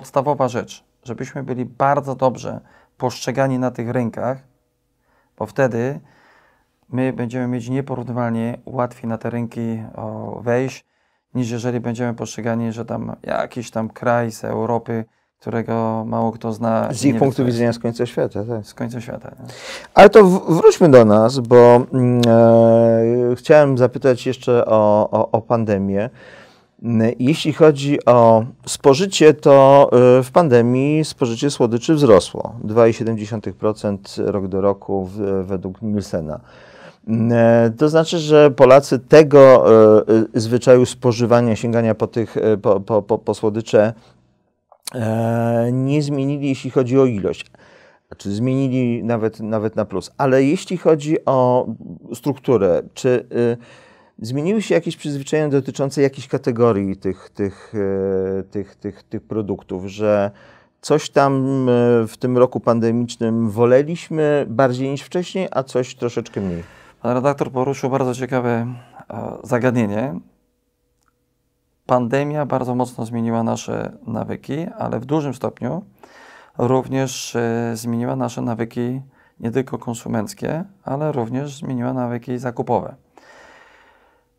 podstawowa rzecz, żebyśmy byli bardzo dobrze postrzegani na tych rynkach, bo wtedy my będziemy mieć nieporównywalnie łatwiej na te rynki wejść, niż jeżeli będziemy postrzegani, że tam jakiś tam kraj z Europy, którego mało kto zna. Z ich punktu widzenia z końca świata, tak. Z końca świata. Nie? Ale to wróćmy do nas, bo mm, e, chciałem zapytać jeszcze o, o, o pandemię. Jeśli chodzi o spożycie, to y, w pandemii spożycie słodyczy wzrosło 2,7% rok do roku według Nielsena. Y, to znaczy, że Polacy tego y, zwyczaju spożywania, sięgania po, tych, po, po, po, po słodycze nie zmienili, jeśli chodzi o ilość. Znaczy zmienili nawet, nawet na plus. Ale jeśli chodzi o strukturę, czy zmieniły się jakieś przyzwyczajenia dotyczące jakichś kategorii tych, tych, e, tych, tych, tych produktów, że coś tam e, w tym roku pandemicznym woleliśmy bardziej niż wcześniej, a coś troszeczkę mniej. Pan redaktor poruszył bardzo ciekawe e, zagadnienie. Pandemia bardzo mocno zmieniła nasze nawyki, ale w dużym stopniu również zmieniła nasze nawyki nie tylko konsumenckie, ale również zmieniła nawyki zakupowe.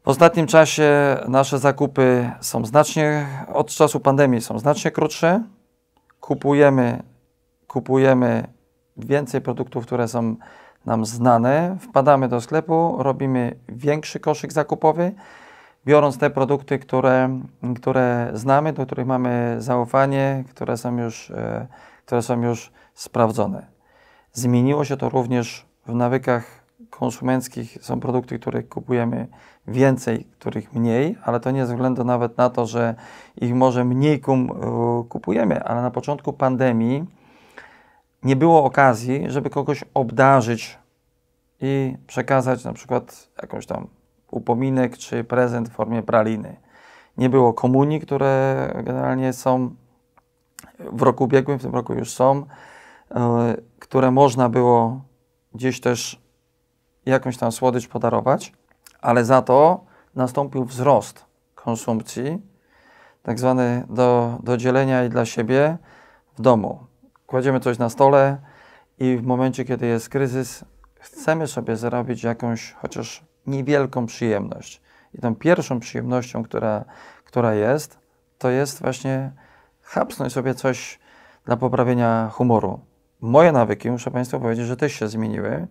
W ostatnim czasie nasze zakupy są znacznie, od czasu pandemii są znacznie krótsze. Kupujemy, kupujemy więcej produktów, które są nam znane. Wpadamy do sklepu, robimy większy koszyk zakupowy, biorąc te produkty, które, które znamy, do których mamy zaufanie, które są, już, e, które są już sprawdzone. Zmieniło się to również w nawykach konsumenckich są produkty, których kupujemy więcej, których mniej, ale to nie ze względu nawet na to, że ich może mniej e, kupujemy, ale na początku pandemii nie było okazji, żeby kogoś obdarzyć i przekazać na przykład jakąś tam upominek czy prezent w formie praliny. Nie było komunii, które generalnie są w roku ubiegłym, w tym roku już są, e, które można było gdzieś też jakąś tam słodycz podarować, ale za to nastąpił wzrost konsumpcji, tak zwany do, do dzielenia i dla siebie w domu. Kładziemy coś na stole i w momencie, kiedy jest kryzys, chcemy sobie zrobić jakąś chociaż niewielką przyjemność. I tą pierwszą przyjemnością, która, która jest, to jest właśnie chapsnąć sobie coś dla poprawienia humoru. Moje nawyki, muszę Państwu powiedzieć, że też się zmieniły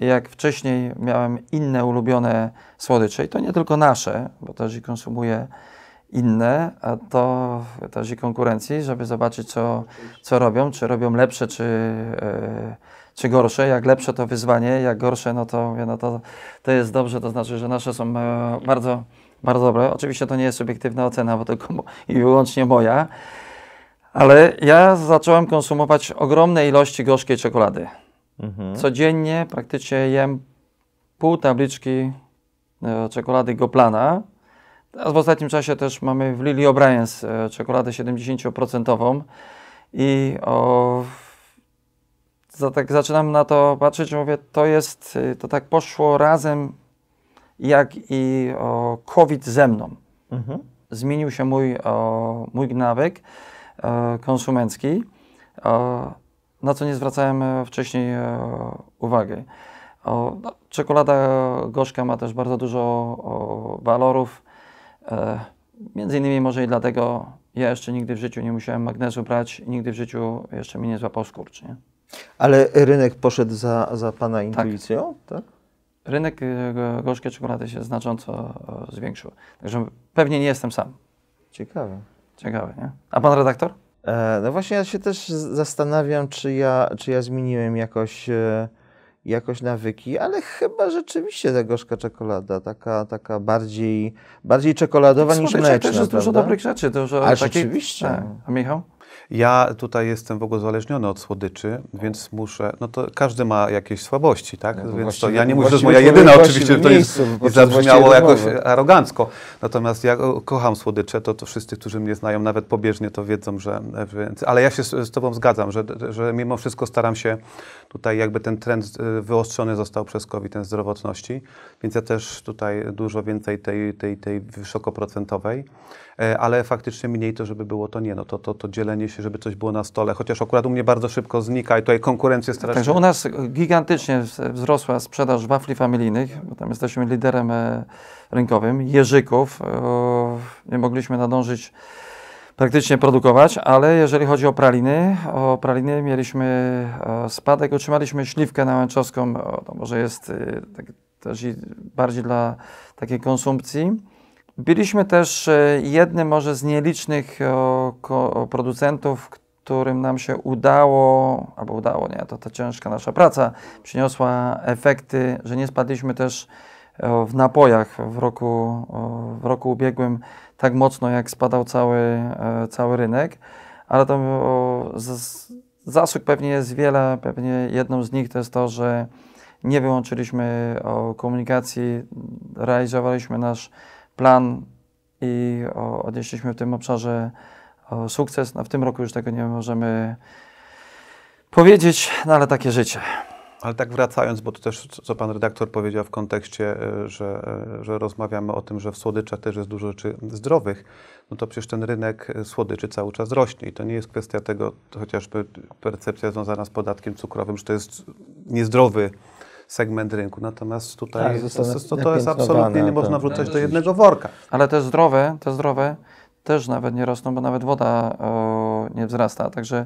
jak wcześniej miałem inne ulubione słodycze, i to nie tylko nasze, bo też i konsumuję inne, a to też i konkurencji, żeby zobaczyć, co, co robią, czy robią lepsze, czy, yy, czy gorsze. Jak lepsze to wyzwanie, jak gorsze, no to, mówię, no to, to jest dobrze, to znaczy, że nasze są e, bardzo, bardzo dobre. Oczywiście to nie jest subiektywna ocena, bo tylko i wyłącznie moja, ale ja zacząłem konsumować ogromne ilości gorzkiej czekolady. Mhm. Codziennie praktycznie jem pół tabliczki e, czekolady Goplana. w ostatnim czasie też mamy w Lily O'Brien's e, czekoladę 70% i o, za, tak zaczynam na to patrzeć, mówię, to jest, e, to tak poszło razem jak i o, COVID ze mną. Mhm. Zmienił się mój, o, mój nawyk konsumencki na co nie zwracałem e, wcześniej e, uwagi. No, czekolada gorzka ma też bardzo dużo walorów. E, między innymi może i dlatego ja jeszcze nigdy w życiu nie musiałem magnezu brać i nigdy w życiu jeszcze mi nie złapał skurcz. Nie? Ale rynek poszedł za, za Pana tak. intuicją? Tak. tak? Rynek gorzkiej czekolady się znacząco zwiększył. Także pewnie nie jestem sam. Ciekawe. Ciekawe, nie? A Pan redaktor? E, no właśnie ja się też zastanawiam, czy ja, czy ja zmieniłem jakoś, e, jakoś nawyki, ale chyba rzeczywiście ta gorzka czekolada, taka, taka bardziej, bardziej czekoladowa tak, niż mleczna. też jest dużo dobrych rzeczy. Dużo a takiej... rzeczywiście. Tak. A Michał? Ja tutaj jestem w ogóle uzależniony od słodyczy, więc muszę. No to każdy ma jakieś słabości, tak? No to więc to ja nie mówię, że moja jedyna oczywiście, to jest zabrzmiało jakoś arogancko. Natomiast ja kocham słodycze, to, to wszyscy, którzy mnie znają nawet pobieżnie, to wiedzą, że. Ale ja się z, z Tobą zgadzam, że, że mimo wszystko staram się tutaj, jakby ten trend y, wyostrzony został przez COVID, ten zdrowotności, więc ja też tutaj dużo więcej tej, tej, tej wysokoprocentowej, e, ale faktycznie mniej to, żeby było to nie, no to, to, to dzielenie poruszanie się, żeby coś było na stole, chociaż akurat u mnie bardzo szybko znika i tutaj konkurencja jest straszna. Także u nas gigantycznie wzrosła sprzedaż wafli familijnych, bo tam jesteśmy liderem e, rynkowym, jeżyków, e, nie mogliśmy nadążyć praktycznie produkować, ale jeżeli chodzi o praliny, o praliny mieliśmy e, spadek, otrzymaliśmy śliwkę na To może jest tak- też bardziej dla takiej konsumpcji, Byliśmy też e, jednym może z nielicznych e, producentów, którym nam się udało, albo udało, nie, to ta ciężka nasza praca przyniosła efekty, że nie spadliśmy też e, w napojach w roku, w roku ubiegłym tak mocno, jak spadał cały, cały rynek, ale to zasług pewnie jest wiele, pewnie jedną z nich to jest to, że nie wyłączyliśmy komunikacji, realizowaliśmy nasz plan i odnieśliśmy w tym obszarze sukces. No, w tym roku już tego nie możemy powiedzieć, no ale takie życie. Ale tak wracając, bo to też, co pan redaktor powiedział w kontekście, e, że, e, że rozmawiamy o tym, że w słodyczach też jest dużo rzeczy zdrowych, no to przecież ten rynek e, słodyczy cały czas rośnie i to nie jest kwestia tego, chociażby percepcja związana z podatkiem cukrowym, że to jest niezdrowy segment rynku. Natomiast tutaj tak, to, to, to jest absolutnie nie tak. można wrzucać do jednego worka. Ale te zdrowe, te zdrowe też nawet nie rosną, bo nawet woda o, e, nie wzrasta. Także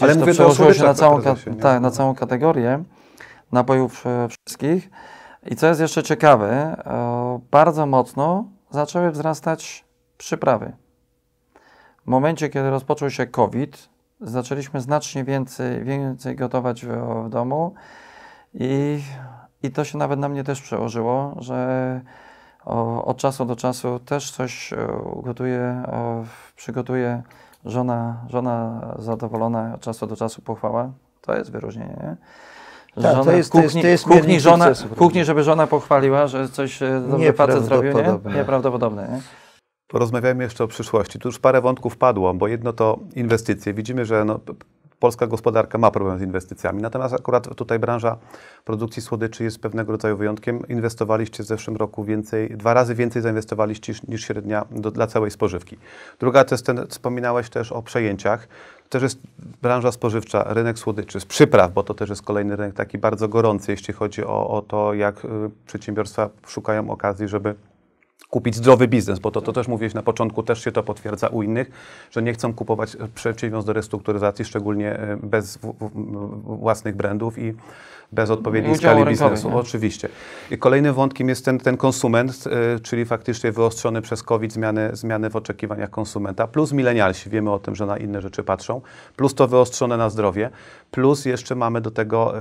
Ale to przełożyło to się, na całą, tak, na całą kategorię napojów e, wszystkich. I co jest jeszcze ciekawe, o, e, bardzo mocno zaczęły wzrastać przyprawy. W momencie, kiedy rozpoczął się COVID, zaczęliśmy znacznie więcej, więcej gotować w, w domu. I, i to się nawet na mnie też przełożyło, że o, od czasu do czasu też coś e, gotuję, o, przygotuję. Żona, żona zadowolona od czasu do czasu pochwała. To jest wyróżnienie, nie? Tak, żona, to jest, kuchni, to jest, to jest kuchni, żona, kuchni, żeby żona pochwaliła, że coś e, dobrze facet zrobił, nie? Nieprawdopodobne, nie? Porozmawiajmy jeszcze o przyszłości. Tu już parę wątków padło, bo jedno to inwestycje. Widzimy, że no, polska gospodarka ma problem z inwestycjami. Natomiast akurat tutaj branża produkcji słodyczy jest pewnego rodzaju wyjątkiem. Inwestowaliście w zeszłym roku więcej, dwa razy więcej zainwestowaliście niż średnia do, dla całej spożywki. Druga to jest ten, wspominałeś też o przejęciach też jest branża spożywcza, rynek słodyczy, z przypraw, bo to też jest kolejny rynek taki bardzo gorący, jeśli chodzi o, o to, jak y, przedsiębiorstwa szukają okazji, żeby kupić zdrowy biznes, bo to, to też mówiłeś na początku, też się to potwierdza u innych, że nie chcą kupować e, przedsiębiorstw do restrukturyzacji, szczególnie e, bez w, w, własnych brandów i bez odpowiedniej Udział skali biznesu. Nie? Oczywiście. I kolejnym wątkiem jest ten, ten konsument, e, czyli faktycznie wyostrzony przez COVID zmiany, zmiany w oczekiwaniach konsumenta, plus milenialsi, wiemy o tym, że na inne rzeczy patrzą, plus to wyostrzone na zdrowie, plus jeszcze mamy do tego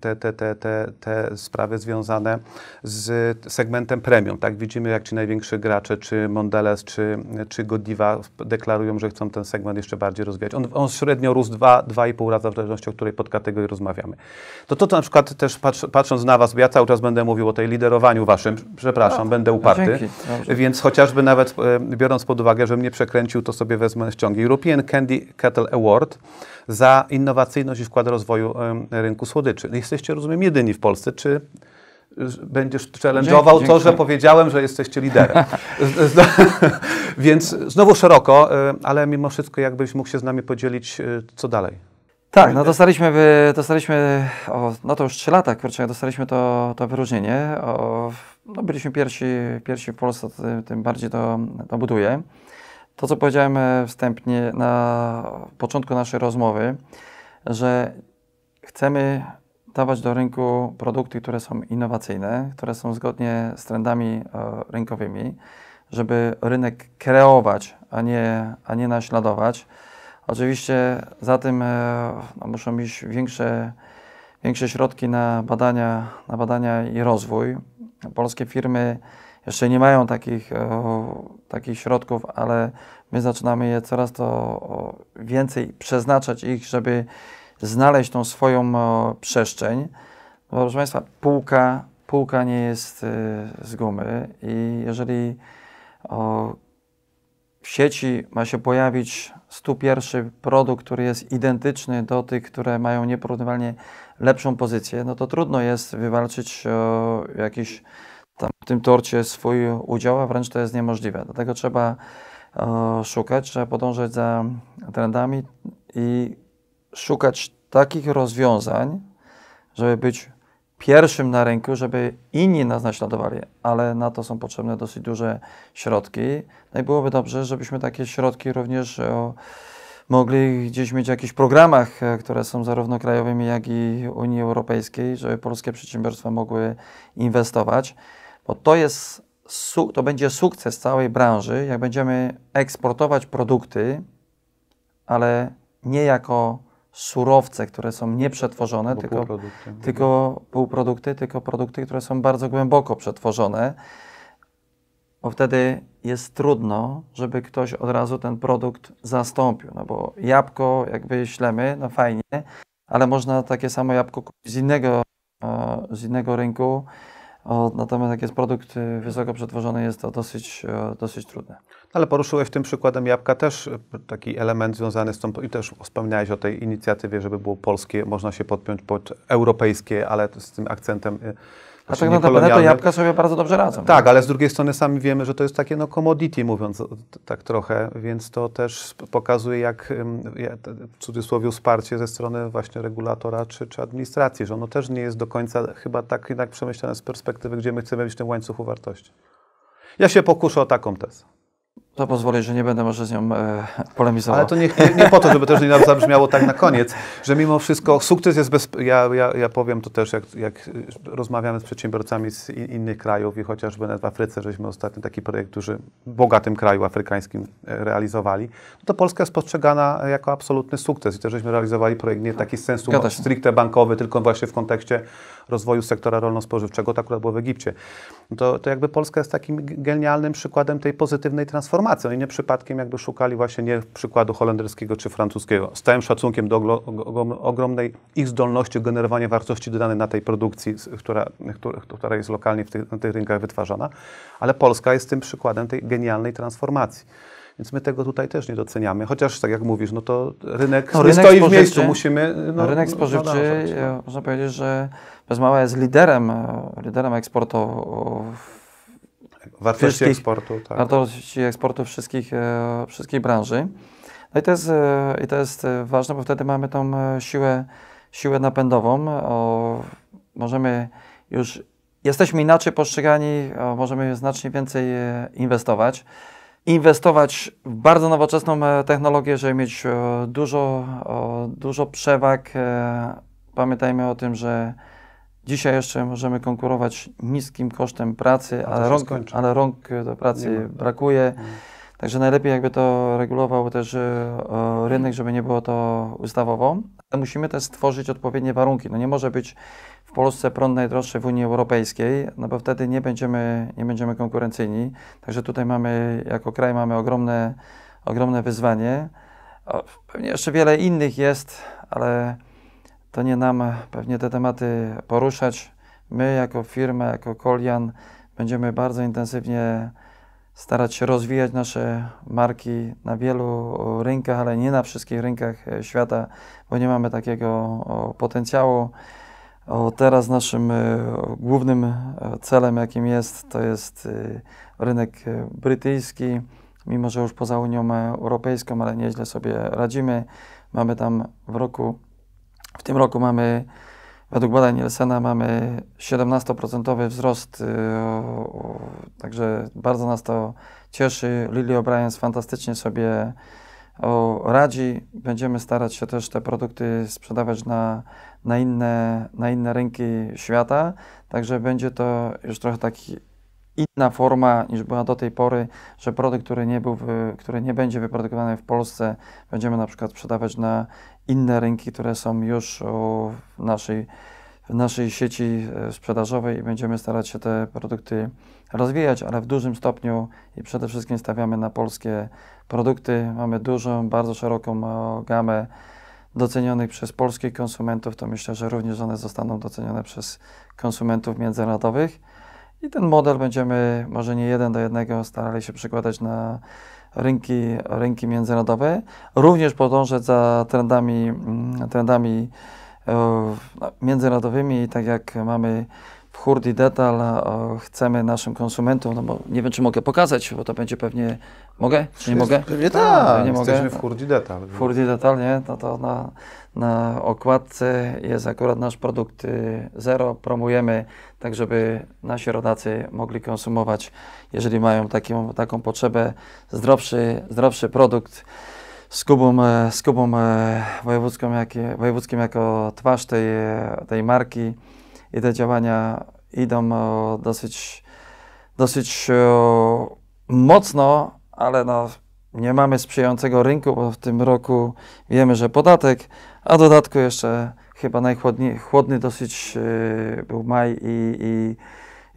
te, te, te, te, te sprawy związane z segmentem premium. Tak widzimy, jak ci naj największych gracze, czy Mondelez, czy, czy Godiva deklarują, że chcą ten segment jeszcze bardziej rozwijać. On, on średnio rósł 2-2,5 razy, w zależności od której podkategorii rozmawiamy. To to, to na przykład też patrz, patrząc na Was, bo ja cały czas będę mówił o tej liderowaniu Waszym, przepraszam, no, będę no, uparty, więc chociażby nawet e, biorąc pod uwagę, że mnie przekręcił, to sobie wezmę ściągi. European Candy Kettle Award za innowacyjność i wkład rozwoju e, rynku słodyczy. Jesteście, rozumiem, jedyni w Polsce, czy będziesz challenge'ował to, że powiedziałem, że jesteście liderem. Więc znowu szeroko, y, ale mimo wszystko jakbyś mógł się z nami podzielić, y, co dalej. Tak, no dostaliśmy, dostaliśmy o, no to już 3 lata, kurczę, dostaliśmy to, to wyróżnienie. O, no byliśmy pierwsi, pierwsi w Polsce, tym bardziej to, to buduje. To, co powiedziałem e, wstępnie na początku naszej rozmowy, że chcemy dawać do rynku produkty, które są innowacyjne, które są zgodnie z trendami e, rynkowymi, żeby rynek kreować, a nie, a nie naśladować. Oczywiście za tym e, no, muszą iść większe, większe środki na badania, na badania i rozwój. Polskie firmy jeszcze nie mają takich, o, e, takich środków, ale my zaczynamy je coraz to więcej przeznaczać ich, żeby znaleźć tą swoją e, przestrzeń. Bo, no, proszę Państwa, półka, półka nie jest e, z gumy i jeżeli w sieci ma się pojawić 101 produkt, który jest identyczny do tych, które mają nieporównywalnie lepszą pozycję, no to trudno jest wywalczyć e, jakiś tam w tym torcie swój udział, a wręcz to jest niemożliwe. Dlatego trzeba szukać, trzeba podążać za trendami i szukać takich rozwiązań, żeby być pierwszym na rynku, żeby inni nas naśladowali, ale na to są potrzebne dosyć duże środki. No i byłoby dobrze, żebyśmy takie środki również o, e, mogli gdzieś mieć w jakichś programach, e, które są zarówno krajowymi, jak i Unii Europejskiej, żeby polskie przedsiębiorstwa mogły inwestować, bo to jest, to będzie sukces całej branży, jak będziemy eksportować produkty, ale nie jako surowce, które są nieprzetworzone, Albo tylko półprodukty. tylko półprodukty, tylko produkty, które są bardzo głęboko przetworzone, bo wtedy jest trudno, żeby ktoś od razu ten produkt zastąpił. No bo jabłko, jakby ślemy, no fajnie, ale można takie samo jabłko kupić z innego, e, z innego rynku, o, natomiast jak jest produkt y, wysoko przetworzony, jest to dosyć, e, dosyć trudne. No, ale poruszyłeś tym przykładem jabłka też e, taki element związany z tą, i też wspomniałeś o tej inicjatywie, żeby było polskie, można się podpiąć pod europejskie, ale z tym akcentem y, a tak znaczy, naprawdę to jabłka sobie bardzo dobrze radzą. Tak, nie? ale z drugiej strony sami wiemy, że to jest takie no commodity, mówiąc tak trochę, więc to też pokazuje jak w cudzysłowie wsparcie ze strony właśnie regulatora czy, czy administracji, że ono też nie jest do końca chyba tak jednak przemyślane z perspektywy, gdzie my chcemy być w tym łańcuchu wartości. Ja się pokuszę o taką tezę. To pozwolę, że nie będę może z nią e, polemizował. Ale to nie, nie, nie po to, żeby też nie zabrzmiało tak na koniec, że mimo wszystko sukces jest bez... Ja, ja, ja powiem to też, jak, jak rozmawiamy z przedsiębiorcami z in, innych krajów i chociażby nawet w Afryce, żeśmy ostatnio taki projekt, który w bogatym kraju afrykańskim e, realizowali, no to Polska jest postrzegana jako absolutny sukces i też żeśmy realizowali projekt nie taki sensu stricte bankowy, tylko właśnie w kontekście rozwoju sektora rolno-spożywczego, to akurat było w Egipcie. No to, to jakby Polska jest takim genialnym przykładem tej pozytywnej transformacji informacje. Oni no nie przypadkiem jakby szukali właśnie nie przykładu holenderskiego czy francuskiego. Z całym szacunkiem do ogromnej ich zdolności generowania wartości dodanej na tej produkcji, która, która jest lokalnie w tych, na tych rynkach wytwarzana, ale Polska jest tym przykładem tej genialnej transformacji. Więc my tego tutaj też nie doceniamy. Chociaż, tak jak mówisz, no to rynek, no, rynek stoi w miejscu, musimy... No, rynek no, spożywczy, no, można powiedzieć, że bez mała jest liderem, liderem eksportowym Wartości eksportu, tak. Wartości eksportu wszystkich, e, wszystkich branży. No i to, jest, e, i to jest e, ważne, bo wtedy mamy tą siłę, siłę napędową. O, możemy już, jesteśmy inaczej postrzegani, o, możemy znacznie więcej inwestować. Inwestować w bardzo nowoczesną technologię, żeby mieć dużo, dużo przewag. Pamiętajmy o tym, że Dzisiaj jeszcze możemy konkurować niskim kosztem pracy, ale rąk, ale rąk, do pracy brakuje. Także najlepiej jakby to regulował też e, rynek, żeby nie było to ustawowo. musimy też stworzyć odpowiednie warunki. No nie może być w Polsce prąd najdroższy w Unii Europejskiej, no bo wtedy nie będziemy, nie będziemy konkurencyjni. Także tutaj mamy, jako kraj mamy ogromne, ogromne wyzwanie. pewnie jeszcze wiele innych jest, ale to nie nam pewnie te tematy poruszać. My jako firma, jako Kolian będziemy bardzo intensywnie starać się rozwijać nasze marki na wielu rynkach, ale nie na wszystkich rynkach e, świata, bo nie mamy takiego potencjału. Teraz naszym e, głównym e, celem, jakim jest, to jest rynek brytyjski, mimo że już poza Unią Europejską, ale nieźle sobie radzimy. Mamy tam w roku w tym roku mamy, według badań Nielsena, mamy 17% wzrost, y, także bardzo nas to cieszy. Lily O'Brien fantastycznie sobie radzi. Będziemy starać się też te produkty sprzedawać na, na, inne, na inne rynki świata, także będzie to już trochę taki inna forma niż była do tej pory, że produkt, który nie, był, który nie będzie wyprodukowany w Polsce, będziemy na przykład sprzedawać na inne rynki, które są już w naszej, w naszej sieci e, sprzedażowej i będziemy starać się te produkty rozwijać, ale w dużym stopniu i przede wszystkim stawiamy na polskie produkty. Mamy dużą, bardzo szeroką e, gamę docenionych przez polskich konsumentów, to myślę, że również one zostaną docenione przez konsumentów międzynarodowych. I ten model będziemy może nie jeden do jednego starali się przykładać na rynki, rynki międzynarodowe, również podążać za trendami, mm, trendami e, no, międzynarodowymi, tak jak mamy w Hurdy Detal e, chcemy naszym konsumentom, no bo nie wiem, czy mogę pokazać, bo to będzie pewnie... Mogę, czy nie mogę? Pewnie tak, tak nie jesteśmy w Hurdy Detal. W Hurdy Detal, nie? No to na, na okładce jest akurat nasz produkt y, zero, promujemy tak, żeby nasi rodacy mogli konsumować, jeżeli mają taką, taką potrzebę, zdrowszy, zdrowszy produkt z Kubą, e, z Kubą e, wojewódzką, jak, wojewódzkim jako twarz tej, tej marki i te działania idą e, dosyć, dosyć e, mocno, ale no, nie mamy sprzyjającego rynku, bo w tym roku wiemy, że podatek, a dodatku jeszcze chyba najchłodniej, chłodny dosyć e, był maj i, i,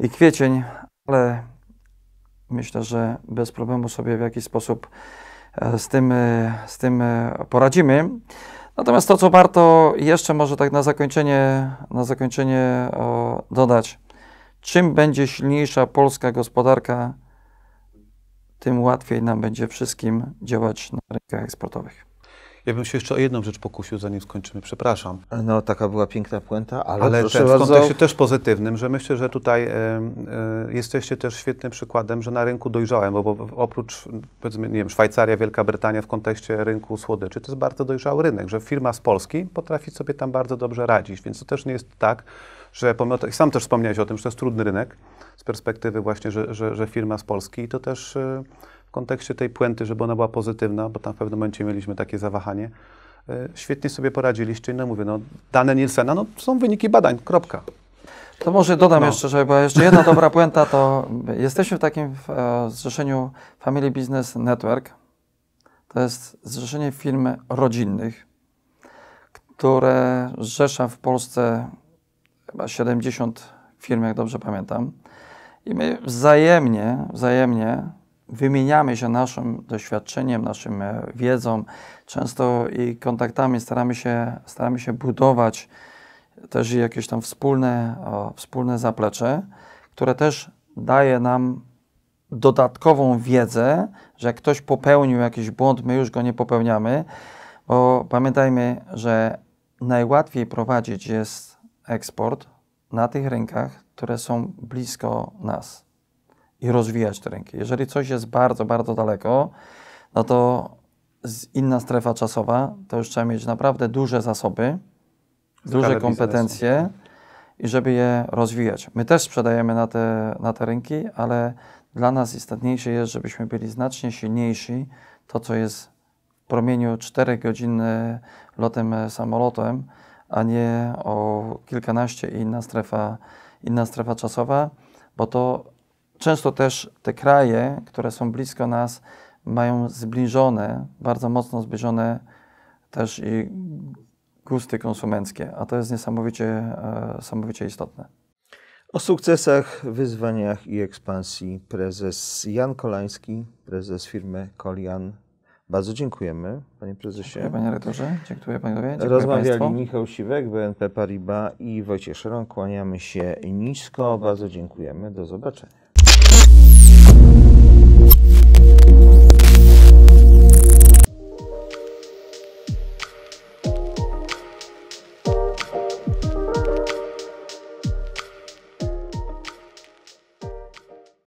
i kwiecień, ale myślę, że bez problemu sobie w jakiś sposób z tym, z tym poradzimy. Natomiast to, co warto jeszcze może tak na zakończenie, na zakończenie o, dodać, czym będzie silniejsza polska gospodarka, tym łatwiej nam będzie wszystkim działać na rynkach eksportowych. Ja bym się jeszcze o jedną rzecz pokusił, zanim skończymy, przepraszam. No, taka była piękna puenta, ale, ale proszę ten, w kontekście też pozytywnym, że myślę, że tutaj y, y, jesteście też świetnym przykładem, że na rynku dojrzałem, bo, bo oprócz, powiedzmy, nie wiem, Szwajcaria, Wielka Brytania w kontekście rynku słodyczy, to jest bardzo dojrzały rynek, że firma z Polski potrafi sobie tam bardzo dobrze radzić, więc to też nie jest tak, że pomimo, sam też wspomniałeś o tym, że to jest trudny rynek z perspektywy właśnie, że, że, że firma z Polski, to też... Y, w kontekście tej puenty, żeby ona była pozytywna, bo tam w pewnym momencie mieliśmy takie zawahanie, e, świetnie sobie poradziliście. No mówię, no, dane Nielsena no, są wyniki badań, kropka. To może dodam no. jeszcze, że była jeszcze jedna dobra puenta, to jesteśmy w takim e, zrzeszeniu Family Business Network. To jest zrzeszenie firm rodzinnych, które zrzesza w Polsce chyba 70 firm, jak dobrze pamiętam. I my wzajemnie, wzajemnie wymieniamy się naszym doświadczeniem, naszym e, wiedzą, często i kontaktami staramy się, staramy się budować też jakieś tam wspólne, wspólne zaplecze, które też daje nam dodatkową wiedzę, że jak ktoś popełnił jakiś błąd, my już go nie popełniamy, bo pamiętajmy, że najłatwiej prowadzić jest eksport na tych rynkach, które są blisko nas i rozwijać te ręki. Jeżeli coś jest bardzo, bardzo daleko, no to inna strefa czasowa, to już trzeba mieć naprawdę duże zasoby, duże kompetencje biznesu. i żeby je rozwijać. My też sprzedajemy na te, na te rynki, ale dla nas istotniejsze jest, żebyśmy byli znacznie silniejsi. To, co jest w promieniu 4 godzin lotem e, samolotem, a nie o kilkanaście i inna strefa, inna strefa czasowa, bo to Często też te kraje, które są blisko nas, mają zbliżone, bardzo mocno zbliżone też i gusty konsumenckie, a to jest niesamowicie niesamowicie istotne. O sukcesach, wyzwaniach i ekspansji prezes Jan Kolański, prezes firmy Kolian. Bardzo dziękujemy, panie prezesie. Dziękuję, panie rektorze. Dziękuję, panie Dziękuję Rozmawiali Michał Siwek, BNP Paribas i Wojciech Szeron. Kłaniamy się nisko. Bardzo dziękujemy. Do zobaczenia. Thank you.